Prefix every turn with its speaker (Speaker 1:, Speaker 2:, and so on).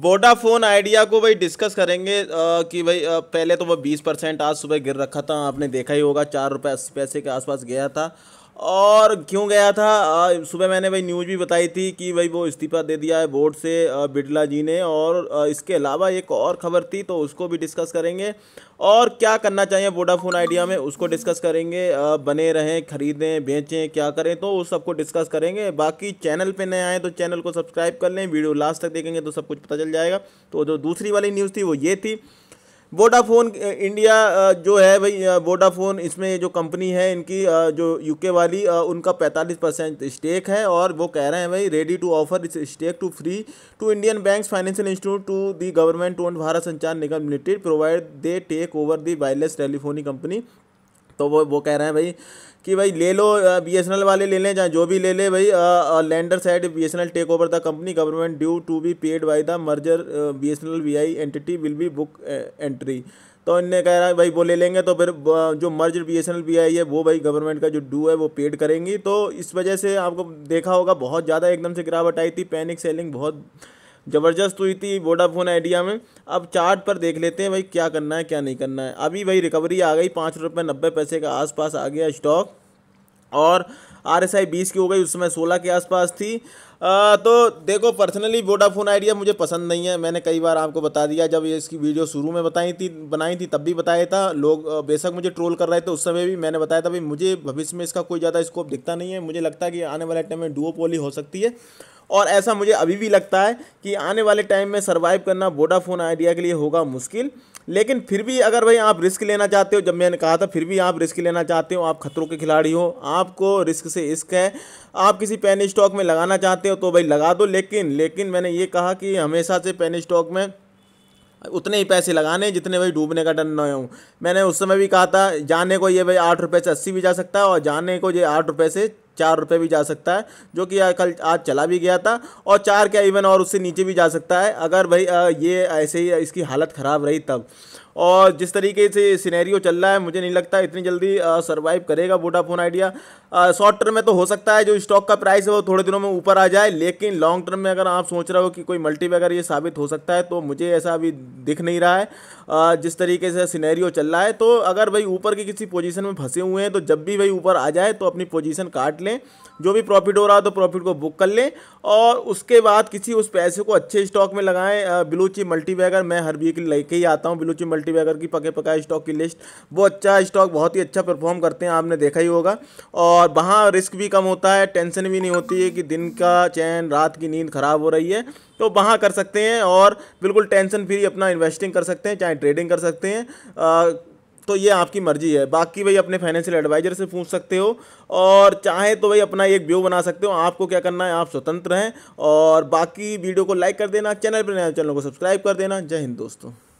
Speaker 1: Vodafone idea को भाई discuss करेंगे आ, कि भाई आ, पहले तो वह बीस परसेंट आज सुबह गिर रखा था आपने देखा ही होगा चार रुपये अस्सी पैसे के आसपास गया था और क्यों गया था सुबह मैंने भाई न्यूज़ भी बताई थी कि भाई वो इस्तीफ़ा दे दिया है बोर्ड से बिड़ला जी ने और इसके अलावा एक और ख़बर थी तो उसको भी डिस्कस करेंगे और क्या करना चाहिए वोडाफोन आइडिया में उसको डिस्कस करेंगे बने रहें ख़रीदें बेचें क्या करें तो उस सबको डिस्कस करेंगे बाकी चैनल पर नए आएँ तो चैनल को सब्सक्राइब कर लें वीडियो लास्ट तक देखेंगे तो सब कुछ पता चल जाएगा तो जो दूसरी वाली न्यूज़ थी वो ये थी वोडाफोन इंडिया जो है भाई वोडाफोन इसमें जो कंपनी है इनकी जो यूके वाली उनका 45 परसेंट स्टेक है और वो कह रहे हैं भाई ready to offer its stake to free to Indian banks financial institute to the government own Bharat Sanchar Nigam limited provide they take over the wireless telephony company तो वो वो कह रहे हैं भाई कि भाई ले लो बी एस वाले ले लें चाहे जो भी ले ले भाई lender side B S take over the company government due to be paid by the merger B S N L V I entity will be book entry तो इनने कह रहा है भाई वो ले लेंगे तो फिर जो merge B S N L V I है वो भाई गवर्नमेंट का जो डू है वो पेड करेंगी तो इस वजह से आपको देखा होगा बहुत ज़्यादा एकदम से गिरावट आई थी पैनिक सेलिंग बहुत ज़बरदस्त हुई थी वोडाफोन आइडिया में अब चार्ट पर देख लेते हैं भाई क्या करना है क्या नहीं करना है अभी भाई रिकवरी आ गई पाँच रुपये नब्बे पैसे के आसपास आ गया स्टॉक और आर एस आई बीस की हो गई उस समय सोलह के आसपास थी आ, तो देखो पर्सनली वोडाफोन आइडिया मुझे पसंद नहीं है मैंने कई बार आपको बता दिया जब ये इसकी वीडियो शुरू में बताई थी बनाई थी तब भी बताया था लोग बेशक मुझे ट्रोल कर रहे थे उस समय भी मैंने बताया था भाई मुझे भविष्य में इसका कोई ज़्यादा स्कोप दिखता नहीं है मुझे लगता है कि आने वाले टाइम में डुओ हो सकती है और ऐसा मुझे अभी भी लगता है कि आने वाले टाइम में सर्वाइव करना वोडाफोन आइडिया के लिए होगा मुश्किल लेकिन फिर भी अगर भाई आप रिस्क लेना चाहते हो जब मैंने कहा था फिर भी आप रिस्क लेना चाहते हो आप खतरों के खिलाड़ी हो आपको रिस्क से इश्क है आप किसी पेन स्टॉक में लगाना चाहते हो तो भाई लगा दो लेकिन लेकिन मैंने ये कहा कि हमेशा से पेन स्टॉक में उतने ही पैसे लगाने जितने भाई डूबने का डर न हो मैंने उस समय भी कहा था जाने को ये भाई आठ रुपये से अस्सी भी जा सकता है और जाने को ये आठ रुपये से चार रुपये भी जा सकता है जो कि कल आज चला भी गया था और चार क्या इवन और उससे नीचे भी जा सकता है अगर भाई ये ऐसे ही इसकी हालत ख़राब रही तब और जिस तरीके से सिनेरियो चल रहा है मुझे नहीं लगता इतनी जल्दी सर्वाइव करेगा वोडाफोन आइडिया शॉर्ट टर्म में तो हो सकता है जो स्टॉक का प्राइस है वो थोड़े दिनों में ऊपर आ जाए लेकिन लॉन्ग टर्म में अगर आप सोच रहे हो कि कोई मल्टी वगैरह ये साबित हो सकता है तो मुझे ऐसा अभी दिख नहीं रहा है आ, जिस तरीके से सिनेरियो चल रहा है तो अगर भाई ऊपर की किसी पोजिशन में फंसे हुए हैं तो जब भी भाई ऊपर आ जाए तो अपनी पोजिशन काट लें जो भी प्रॉफिट हो रहा है तो प्रॉफिट को बुक कर लें और उसके बाद किसी उस पैसे को अच्छे स्टॉक में लगाएं ब्लू चिप मल्टी मैं हर वीक लेके ही आता हूँ ब्लू चिप मल्टीबैगर की पके पकाए स्टॉक की लिस्ट वो अच्छा स्टॉक बहुत ही अच्छा परफॉर्म करते हैं आपने देखा ही होगा और वहाँ रिस्क भी कम होता है टेंशन भी नहीं होती है कि दिन का चैन रात की नींद ख़राब हो रही है तो वहाँ कर सकते हैं और बिल्कुल टेंशन फ्री अपना इन्वेस्टिंग कर सकते हैं चाहे ट्रेडिंग कर सकते हैं तो ये आपकी मर्जी है बाकी भाई अपने फाइनेंशियल एडवाइजर से पूछ सकते हो और चाहे तो भाई अपना एक व्यू बना सकते हो आपको क्या करना है आप स्वतंत्र हैं और बाकी वीडियो को लाइक कर देना चैनल पर नया चैनल को सब्सक्राइब कर देना जय हिंद दोस्तों